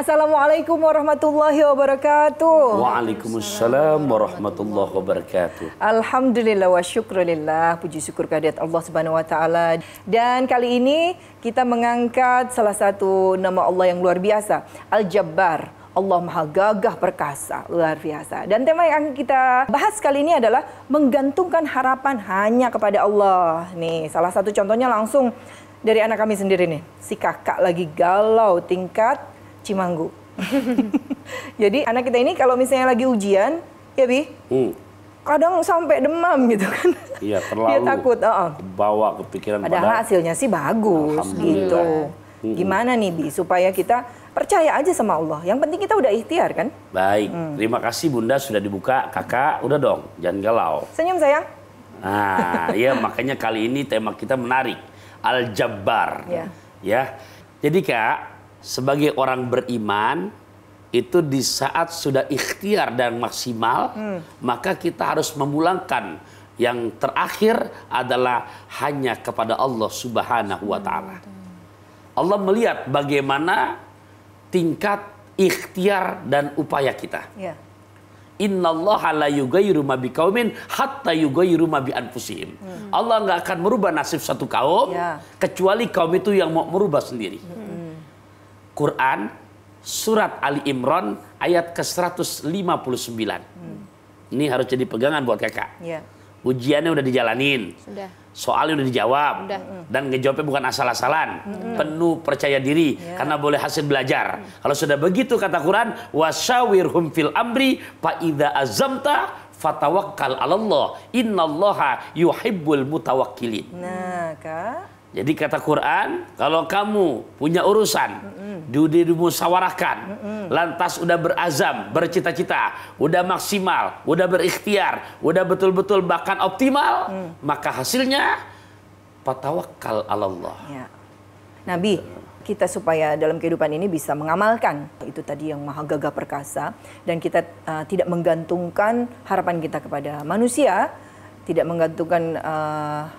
Assalamualaikum warahmatullahi wabarakatuh. Waalaikumsalam warahmatullahi wabarakatuh. Alhamdulillah wa syukrulillah. Puji syukur kehadirat Allah Subhanahu wa taala. Dan kali ini kita mengangkat salah satu nama Allah yang luar biasa, Al-Jabbar. Allah Maha Gagah Perkasa, luar biasa. Dan tema yang kita bahas kali ini adalah menggantungkan harapan hanya kepada Allah. Nih, salah satu contohnya langsung dari anak kami sendiri nih. Si kakak lagi galau tingkat Cimanggu. Jadi anak kita ini kalau misalnya lagi ujian, ya Bi? Hmm. Kadang sampai demam gitu kan. Iya, terlalu. Dia takut, uh -uh. bawa kepikiran padahal, hasilnya sih bagus gitu. Hmm. Gimana nih Bi supaya kita percaya aja sama Allah. Yang penting kita udah ikhtiar kan? Baik. Hmm. Terima kasih Bunda sudah dibuka. Kakak, udah dong, jangan galau. Senyum sayang. Nah, ya makanya kali ini tema kita menarik. Al-Jabbar. Ya. ya. Jadi Kak, sebagai orang beriman itu di saat sudah ikhtiar dan maksimal, hmm. maka kita harus memulangkan yang terakhir adalah hanya kepada Allah Subhanahu wa taala. Hmm. Allah melihat bagaimana tingkat ikhtiar dan upaya kita. Yeah. Innallaha la rumah ma hatta yughayyiru rumah bi hmm. Allah nggak akan merubah nasib satu kaum ya. kecuali kaum itu yang mau merubah sendiri. Hmm. Quran surat Ali Imran ayat ke-159. Hmm. Ini harus jadi pegangan buat Kakak. Yeah ujiannya udah dijalanin, Sudah. soalnya udah dijawab, Sudah. dan ngejawabnya bukan asal-asalan, hmm. penuh percaya diri ya. karena boleh hasil belajar. Hmm. Kalau sudah begitu kata Quran, wasawirhum fil amri, faida azamta fatawakkal Allah. inallah yuhibbul mutawakkilin. Nah, Kak. Jadi kata Quran, kalau kamu punya urusan, duduk -mm. dimusyawarahkan, lantas udah berazam, bercita-cita, udah maksimal, udah berikhtiar, udah betul-betul bahkan optimal, mm. maka hasilnya patawakal Allah. Ya. Nabi, ya. kita supaya dalam kehidupan ini bisa mengamalkan itu tadi yang maha gagah perkasa dan kita uh, tidak menggantungkan harapan kita kepada manusia, tidak menggantungkan uh,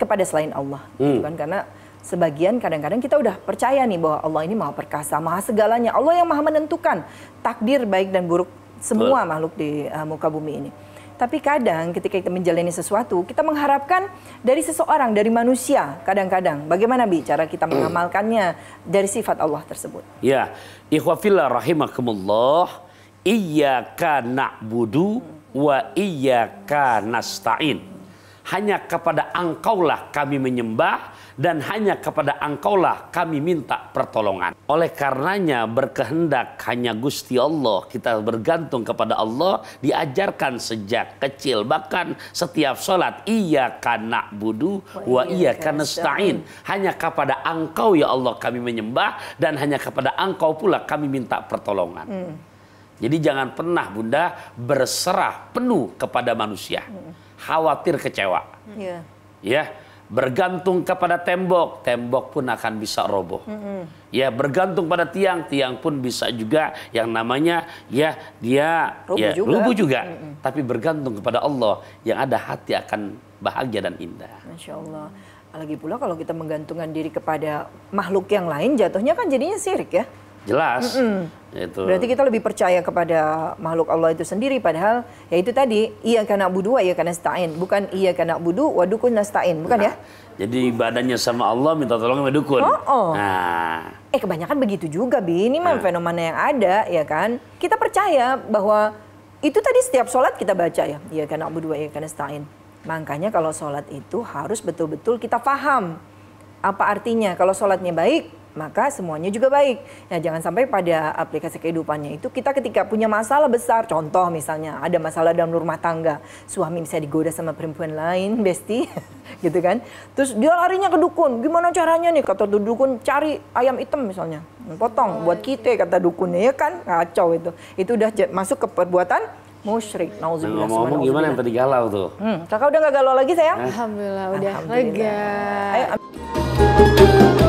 kepada selain Allah gitu hmm. gitu kan karena sebagian kadang-kadang kita udah percaya nih bahwa Allah ini maha perkasa maha segalanya Allah yang maha menentukan takdir baik dan buruk semua Betul. makhluk di uh, muka bumi ini tapi kadang ketika kita menjalani sesuatu kita mengharapkan dari seseorang dari manusia kadang-kadang bagaimana cara kita mengamalkannya dari sifat Allah tersebut ya ikhwafillah rahimakumullah iyyaka budu wa iyyaka nasta'in hanya kepada Engkaulah kami menyembah dan hanya kepada Engkaulah kami minta pertolongan. Oleh karenanya berkehendak hanya Gusti Allah, kita bergantung kepada Allah diajarkan sejak kecil bahkan setiap sholat iya karena budu wa iya karena stain hanya kepada Engkau ya Allah kami menyembah dan hanya kepada Engkau pula kami minta pertolongan. Hmm. Jadi jangan pernah Bunda berserah penuh kepada manusia. Khawatir kecewa. Yeah. Ya, bergantung kepada tembok, tembok pun akan bisa roboh. Mm -hmm. Ya, bergantung pada tiang, tiang pun bisa juga yang namanya ya dia rubuh ya juga. rubuh juga. Mm -hmm. Tapi bergantung kepada Allah yang ada hati akan bahagia dan indah. Masya Allah. Lagi pula kalau kita menggantungkan diri kepada makhluk yang lain, jatuhnya kan jadinya sirik ya jelas. Mm -mm. Itu. Berarti kita lebih percaya kepada makhluk Allah itu sendiri padahal ya itu tadi iya karena budu iya karena stain bukan iya karena budu wadukun nastain bukan ya? nah, ya? Jadi ibadahnya sama Allah minta tolong sama dukun. Oh, oh. Nah. Eh kebanyakan begitu juga Bi. Ini mah nah. fenomena yang ada ya kan. Kita percaya bahwa itu tadi setiap sholat kita baca ya. Iya karena budu iya karena stain. Makanya kalau sholat itu harus betul-betul kita paham apa artinya. Kalau sholatnya baik, maka semuanya juga baik. Nah, jangan sampai pada aplikasi kehidupannya itu kita ketika punya masalah besar, contoh misalnya ada masalah dalam rumah tangga, suami bisa digoda sama perempuan lain, besti, gitu kan. Terus dia larinya ke dukun. Gimana caranya nih? Kata tuh dukun cari ayam hitam misalnya, potong buat oh, kita iya. kata dukunnya ya kan kacau itu. Itu udah masuk ke perbuatan musyrik. Nauzubillah. Ngomong-ngomong gimana yang tadi galau tuh? Hmm, kakak udah gak galau lagi sayang? Alhamdulillah udah Alhamdulillah. lega. Ayo.